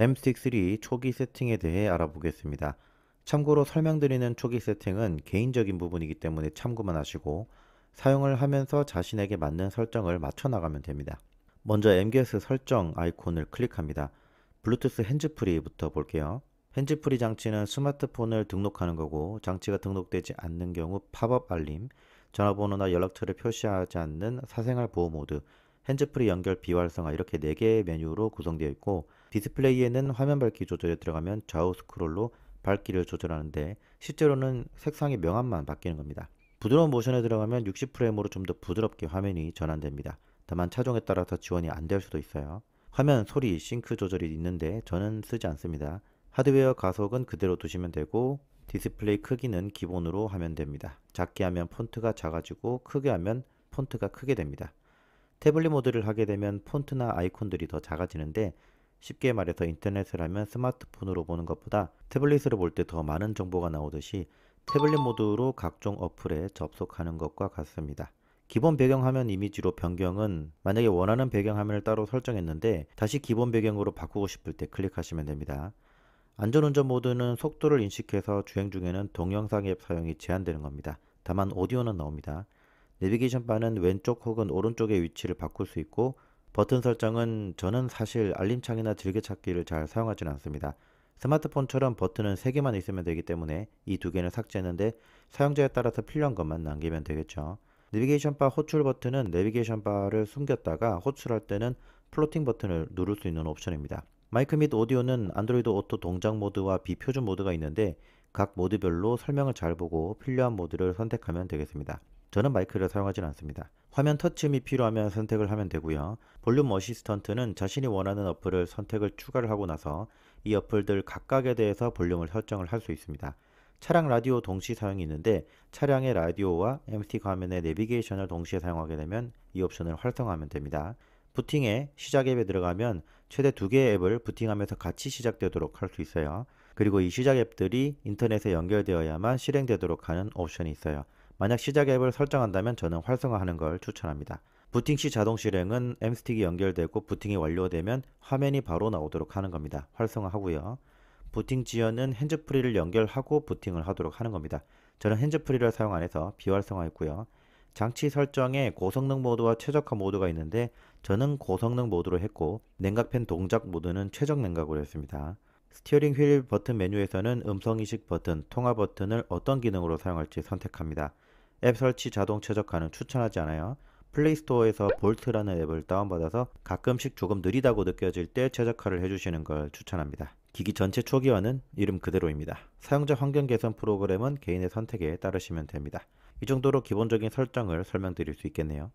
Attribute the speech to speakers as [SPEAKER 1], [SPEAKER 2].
[SPEAKER 1] M63 초기 세팅에 대해 알아보겠습니다. 참고로 설명드리는 초기 세팅은 개인적인 부분이기 때문에 참고만 하시고 사용을 하면서 자신에게 맞는 설정을 맞춰 나가면 됩니다. 먼저 MGS 설정 아이콘을 클릭합니다. 블루투스 핸즈프리부터 볼게요. 핸즈프리 장치는 스마트폰을 등록하는 거고 장치가 등록되지 않는 경우 팝업 알림, 전화번호나 연락처를 표시하지 않는 사생활 보호 모드, 핸즈프리 연결 비활성화 이렇게 4개의 메뉴로 구성되어 있고 디스플레이에는 화면 밝기 조절에 들어가면 좌우 스크롤로 밝기를 조절하는데 실제로는 색상의 명암만 바뀌는 겁니다. 부드러운 모션에 들어가면 60프레임으로 좀 더 부드럽게 화면이 전환됩니다. 다만 차종에 따라서 지원이 안 될 수도 있어요. 화면, 소리, 싱크 조절이 있는데 저는 쓰지 않습니다. 하드웨어 가속은 그대로 두시면 되고 디스플레이 크기는 기본으로 하면 됩니다. 작게 하면 폰트가 작아지고 크게 하면 폰트가 크게 됩니다. 태블릿 모드를 하게 되면 폰트나 아이콘들이 더 작아지는데 쉽게 말해서 인터넷을 하면 스마트폰으로 보는 것보다 태블릿으로 볼 때 더 많은 정보가 나오듯이 태블릿 모드로 각종 어플에 접속하는 것과 같습니다. 기본 배경화면 이미지로 변경은 만약에 원하는 배경화면을 따로 설정했는데 다시 기본 배경으로 바꾸고 싶을 때 클릭하시면 됩니다. 안전운전 모드는 속도를 인식해서 주행 중에는 동영상 앱 사용이 제한되는 겁니다. 다만 오디오는 나옵니다. 내비게이션 바는 왼쪽 혹은 오른쪽의 위치를 바꿀 수 있고 버튼 설정은 저는 사실 알림창이나 즐겨찾기를 잘 사용하진 않습니다. 스마트폰처럼 버튼은 3개만 있으면 되기 때문에 이 두 개는 삭제했는데 사용자에 따라서 필요한 것만 남기면 되겠죠. 내비게이션 바 호출 버튼은 내비게이션 바를 숨겼다가 호출할 때는 플로팅 버튼을 누를 수 있는 옵션입니다. 마이크 및 오디오는 안드로이드 오토 동작 모드와 비표준 모드가 있는데 각 모드별로 설명을 잘 보고 필요한 모드를 선택하면 되겠습니다. 저는 마이크를 사용하진 않습니다. 화면 터치음이 필요하면 선택을 하면 되고요. 볼륨 어시스턴트는 자신이 원하는 어플을 선택을 추가를 하고 나서 이 어플들 각각에 대해서 볼륨을 설정을 할 수 있습니다. 차량 라디오 동시 사용이 있는데 차량의 라디오와 MT 화면의 내비게이션을 동시에 사용하게 되면 이 옵션을 활성화하면 됩니다. 부팅에 시작 앱에 들어가면 최대 두 개의 앱을 부팅하면서 같이 시작되도록 할 수 있어요. 그리고 이 시작 앱들이 인터넷에 연결되어야만 실행되도록 하는 옵션이 있어요. 만약 시작 앱을 설정한다면 저는 활성화하는 걸 추천합니다. 부팅 시 자동 실행은 M스틱이 연결되고 부팅이 완료되면 화면이 바로 나오도록 하는 겁니다. 활성화하고요. 부팅 지연은 핸즈프리를 연결하고 부팅을 하도록 하는 겁니다. 저는 핸즈프리를 사용 안 해서 비활성화했고요. 장치 설정에 고성능 모드와 최적화 모드가 있는데 저는 고성능 모드로 했고 냉각팬 동작 모드는 최적 냉각으로 했습니다. 스티어링 휠 버튼 메뉴에서는 음성인식 버튼, 통화 버튼을 어떤 기능으로 사용할지 선택합니다. 앱 설치 자동 최적화는 추천하지 않아요. 플레이스토어에서 볼트라는 앱을 다운받아서 가끔씩 조금 느리다고 느껴질 때 최적화를 해주시는 걸 추천합니다. 기기 전체 초기화는 이름 그대로입니다. 사용자 환경 개선 프로그램은 개인의 선택에 따르시면 됩니다. 이 정도로 기본적인 설정을 설명드릴 수 있겠네요.